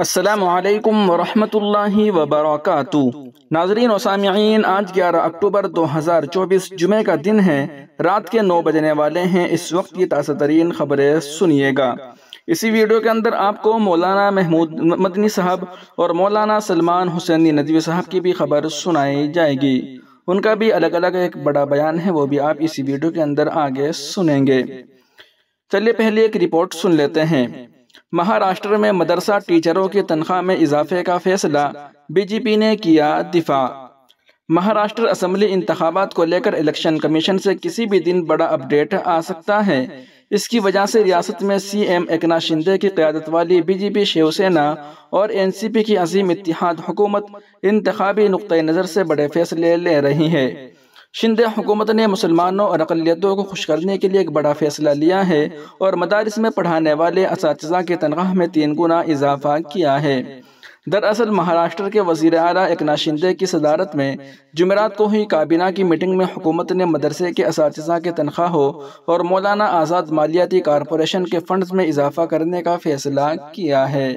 असलकम वरहल वबरक नाजरीन और सामीन आज 11 अक्टूबर 2024 जुमे का दिन है रात के 9 बजने वाले हैं इस वक्त की ताज़ा तरीन खबरें सुनिएगा इसी वीडियो के अंदर आपको मौलाना महमूद मदनी साहब और मौलाना सलमान हुसैनी नदवी साहब की भी खबर सुनाई जाएगी उनका भी अलग अलग एक बड़ा बयान है वो भी आप इसी वीडियो के अंदर आगे सुनेंगे चलिए पहले एक रिपोर्ट सुन लेते हैं महाराष्ट्र में मदरसा टीचरों की तनख्वाह में इजाफे का फैसला बीजेपी ने किया दिफा महाराष्ट्र असम्बली इंतबात को लेकर इलेक्शन कमीशन से किसी भी दिन बड़ा अपडेट आ सकता है इसकी वजह से रियासत में सी एम एकनाथ शिंदे की क्यादत वाली बीजेपी शिवसेना और एन सी पी की अजीम इतिहाद हुकूमत इंतबी नुक़ नज़र से बड़े फैसले ले रही है शिंदे हुकूमत ने मुसलमानों और अकलीतों को खुश करने के लिए एक बड़ा फैसला लिया है और मदारस में पढ़ाने वाले इस की तनख्वाह में तीन गुना इजाफा किया है दरअसल महाराष्ट्र के वजीर अला एकनाथ शिंदे की सदारत में जुमेरात को हुई काबीना की मीटिंग में हुकूमत ने मदरसे के इस के तनख्वाहों और मौलाना आज़ाद मालियाती कॉरपोरेशन के फंड्स में इजाफा करने का फैसला किया है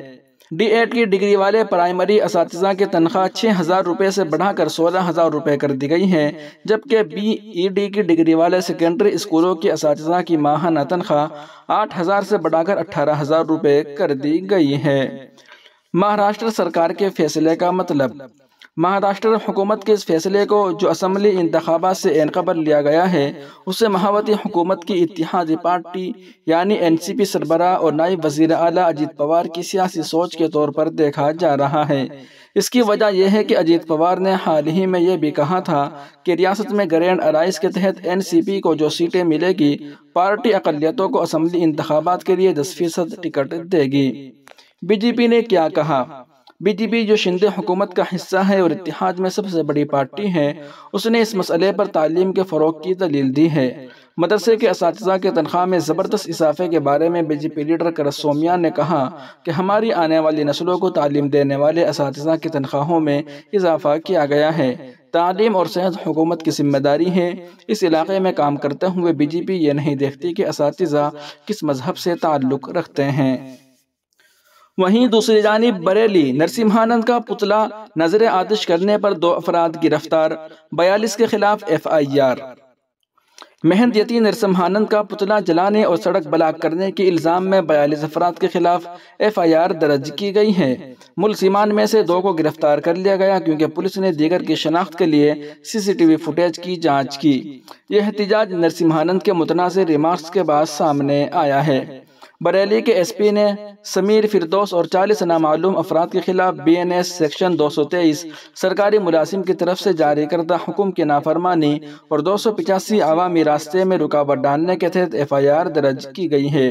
डी एड की डिग्री वाले प्राइमरी इस की तनख्वाह छः हज़ार रुपये से बढ़ाकर सोलह हज़ार रुपये कर दी गई है जबकि बी ई डी की डिग्री वाले सेकेंडरी स्कूलों के इस की माहाना तनख्वाह आठ हज़ार से बढ़ाकर अठारह हज़ार रुपये कर दी गई है महाराष्ट्र सरकार के फैसले का मतलब महाराष्ट्र हुकूमत के इस फैसले को जो असम्बली इंतबात से एनका लिया गया है उसे महावती हुकूमत की इतिहादी पार्टी यानी एन सी पी सरबरा और नायब वजीर अला अजीत पवार की सियासी सोच के तौर पर देखा जा रहा है इसकी वजह यह है कि अजीत पवार ने हाल ही में यह भी कहा था कि रियासत में ग्रैंड अराइज के तहत पी को जो सीटें मिलेगी पार्टी अकलीतों को असम्बली इंतबात के लिए दस फीसद टिकट देगी बीजेपी ने क्या कहा बीजेपी जो शिंदे हुकूमत का हिस्सा है और इतिहाद में सबसे बड़ी पार्टी है उसने इस मसले पर तालीम के फ़रोग की दलील दी है मदरसे के इस के तनख्वाह में ज़बरदस्त इजाफे के बारे में बीजेपी लीडर करस सोमिया ने कहा कि हमारी आने वाली नस्लों को तालीम देने वाले इस की तनख्वाहों में इजाफा किया गया है तालीम और सेहत हुकूमत की जिम्मेदारी है इस इलाके में काम करते हुए बीजेपी ये नहीं देखती कि इस किस मजहब से ताल्लुक़ रखते हैं वहीं दूसरी जानब बरेली नरसिम्हानंद का पुतला नजर आतिश करने पर दो अफराद गिरफ्तार बयालीस के खिलाफ एफ आई आर मेहंद यती नरसिम्हानंद का पुतला जलाने और सड़क ब्लाक करने के इल्ज़ाम में बयालीस अफराद के खिलाफ एफ आई आर दर्ज की गई है मुलसिमान में से दो को गिरफ्तार कर लिया गया क्योंकि पुलिस ने दीगर की शनाख्त के लिए C C T V footage की जाँच की यह एहतजाज नरसिम्हानंद के मुतनाज़ रिमार्क्स के बाद सामने आया है बरेली के एस पी ने समीर फिरदौस और चालीस नामालूम अफराद के खिलाफ बी एन एस सेक्शन दो सौ तेईस सरकारी मुलाजिम की तरफ से जारी करदा हुकुम की नाफरमानी और दो सौ पिचासी आवामी रास्ते में रुकावट डालने के तहत एफ आई आर दर्ज की गई है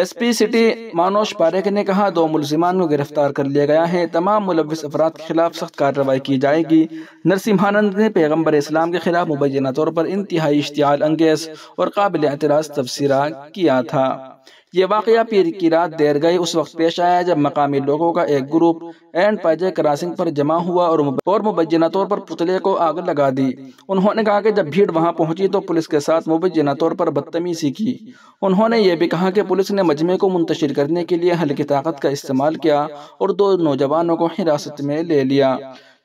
एसपी सिटी मानोश पारेख ने कहा दो मुलजिमान को गिरफ्तार कर लिया गया है तमाम मुलविस अफराद के खिलाफ सख्त कार्रवाई की जाएगी नरसिम्हानंद ने पैगम्बर इस्लाम के खिलाफ मुबैना तौर पर इंतहाई इश्तियाल अंगेज और काबिल एतराज़ तबसरा किया था ये वाक़ पीर की रात देर गई उस वक्त पेश आया जब मकामी लोगों का एक ग्रुप एंड पैजे क्रॉसिंग पर जमा हुआ और और मुबैना तौर पर पुतले को आग लगा दी उन्होंने कहा कि जब भीड़ वहां पहुंची तो पुलिस के साथ मुबैना तौर पर बदतमीजी की उन्होंने ये भी कहा कि पुलिस ने मजमे को मुंतशिर करने के लिए हल्की ताकत का इस्तेमाल किया और दो नौजवानों को हिरासत में ले लिया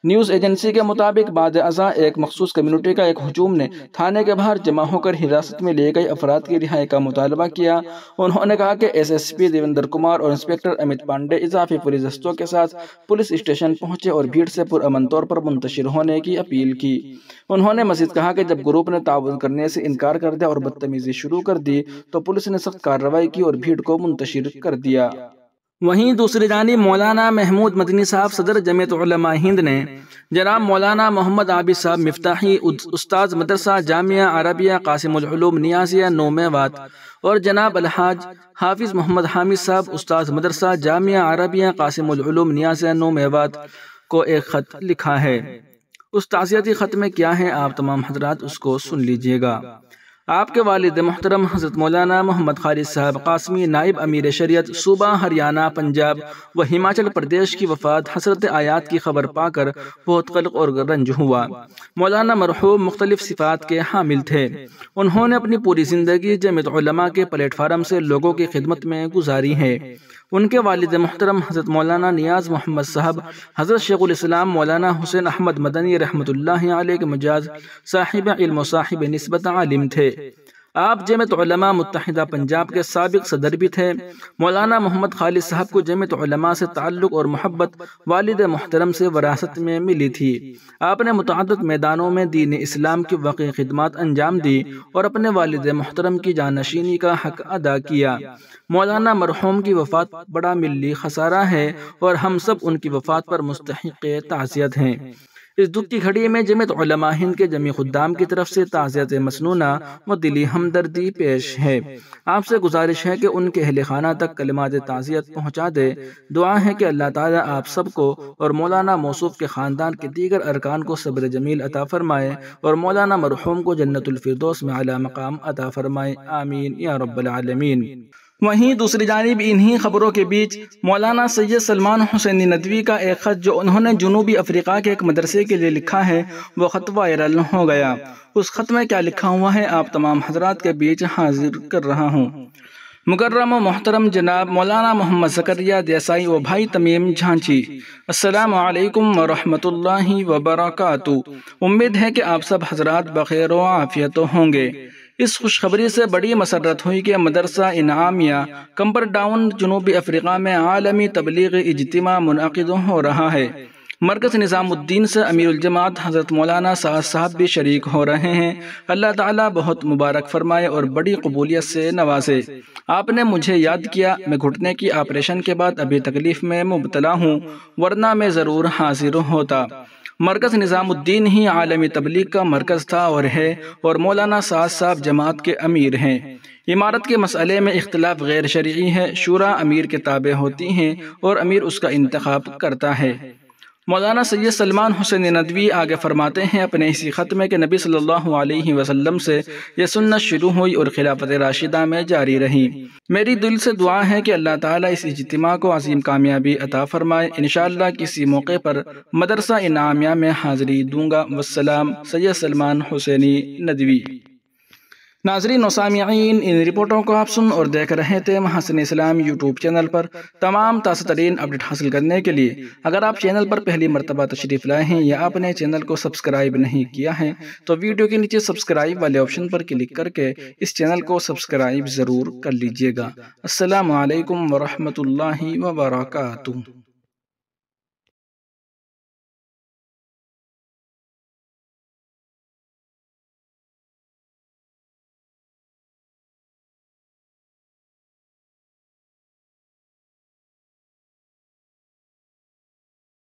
न्यूज़ एजेंसी के मुताबिक बाद अजा एक मखसूस कम्यूनिटी का एक हजूम ने थाने के बाहर जमा होकर हिरासत में लिए गए अफराद की रिहाई का मुतालबा किया उन्होंने कहा कि S S P Devendra Kumar और इंस्पेक्टर अमित पांडे इजाफी पुलिस दस्तों के साथ पुलिस स्टेशन पहुंचे और भीड़ से पुरान तौर पर मुंतशिर होने की अपील की उन्होंने मजीद कहा कि जब ग्रुप ने ताउन करने से इनकार कर दिया और बदतमीजी शुरू कर दी तो पुलिस ने सख्त कार्रवाई की और भीड़ को मुंतशिर कर दिया वहीं दूसरी जानी मौलाना महमूद मदनी साहब सदर जमेत हिंद ने जनाब मौलाना मोहम्मद आबिद साहब मिफ्ताही उस्ताद मदरसा जामिया अरबिया कासिमूम नियाजिया नोमेवात और जनाब अलहाज हाफिज़ मोहम्मद हामिद साहब उस्ताद मदरसा जामिया अरबिया कासिमूम नियाजिया नोमेवात को एक ख़त लिखा है उस ताज़ियती ख़त में क्या है आप तमाम हजरात उसको सुन लीजिएगा आपके वालिद मोहतरम हज़रत मौलाना मोहम्मद खालिद साहब कासमी नायब अमीर शरीयत सूबा हरियाणा पंजाब व हिमाचल प्रदेश की वफात हसरत आयात की खबर पाकर बहुत कलक और रंज हुआ मौलाना मरहूम मुख्तलिफ सिफात के हामिल थे उन्होंने अपनी पूरी ज़िंदगी जमितमा के प्लेटफार्म से लोगों की खिदमत में गुजारी है उनके वालद मोहतरम हज़रत मौलाना नियाज़ मोहम्मद साहब हज़रत शेख़ुलस्लाम मौलाना हुसैन अहमद मदनी रहमत के मजाज साहिब इल्म साहिब नस्बत आलिम थे आप जमत मुतहदा पंजाब के सबक सदर भी थे मौलाना मोहम्मद खालिद साहब को जमत से ताल्लुक़ और मोहब्बत वालद मोहतरम से वरासत में मिली थी आपने मुतद मैदानों में दीन इस्लाम की वक़ खदमत अंजाम दी और अपने वालद मोहतरम की जानशीनी का हक अदा किया मौलाना मरहूम की वफ़ात बड़ा मिली खसारा है और हम सब उनकी वफ़ात पर मुस्तक ताज़ियत हैं इस दुख की घड़ी में जमित हिंद के जमी खुदाम की तरफ से ताज़ियत मसनूना व दिली हमदर्दी पेश है आपसे गुजारिश है कि उनके अहल खाना तक कलमात ताज़ियत पहुँचा दे दुआ है कि अल्लाह ताली आप सबको और मौलाना मौसू के ख़ानदान के दीगर अरकान को सब्र जमील अता फ़रमाए और मौलाना मरहूम को जन्नतफरदोस में अला मकाम अता फ़रमाए आमीन या रबालमीन वहीं दूसरी जानब इन्हीं खबरों के बीच मौलाना सैयद सलमान हुसैनी नदवी का एक ख़त जो उन्होंने जनूबी अफ्रीका के एक मदरसे के लिए लिखा है वो ख़त वायरल हो गया उस ख़त में क्या लिखा हुआ है आप तमाम हजरात के बीच हाजिर कर रहा हूँ मुकर्रम मोहतरम जनाब मौलाना मोहम्मद जकरिया देसाई व भाई तमीम झांची असलकम वरहमल वबरकू उम्मीद है कि आप सब हजरात बखैर आफियत होंगे इस खुशखबरी से बड़ी मसरत हुई कि मदरसा इनामिया कंबर डाउन जनूबी अफ्रीका में आलमी तबलीग इजतम मनद हो रहा है मरकज़ निज़ामुद्दीन से अमीरजमात हज़रत मौलाना साहब साहब भी शरीक हो रहे हैं अल्लाह ताला बहुत मुबारक फरमाए और बड़ी कबूलियत से नवाजे आपने मुझे याद किया मैं घुटने की ऑपरेशन के बाद अभी तकलीफ़ में मुबतला हूँ वरना मैं ज़रूर हाजिर होता मरकज़ निज़ामुद्दीन ही आलमी तबलीग का मरकज़ था और है और मौलाना साज साहब जमात के अमीर हैं इमारत के मसले में इख्तलाफ गैर शर्य है शूरा अमीर के ताबे होती हैं और अमीर उसका इंतखब करता है मौलाना सैयद सलमान हुसैन नदवी आगे फरमाते हैं अपने इसी ख़त में कि नबी सल्लल्लाहु अलैहि वसल्लम से यह सुन्नत शुरू हुई और खिलाफत राशिदा में जारी रही मेरी दिल से दुआ है कि अल्लाह ताला इस इजतमा को अजीम कामयाबी अता फरमाए इन किसी मौके पर मदरसा इनामिया में हाज़िरी दूँगा वसलाम सैयद सलमान हुसैनी नदवी नाजरीन वसामीन इन रिपोर्टों को आप सुन और देख रहे थे महासन इस्लाम यूट्यूब चैनल पर तमाम ताज़ा तरीन अपडेट हासिल करने के लिए अगर आप चैनल पर पहली मरतबा तशरीफ़ लाए हैं या आपने चैनल को सब्सक्राइब नहीं किया है तो वीडियो के नीचे सब्सक्राइब वाले ऑप्शन पर क्लिक करके इस चैनल को सब्सक्राइब ज़रूर कर लीजिएगा असलकम वरहमल वर्का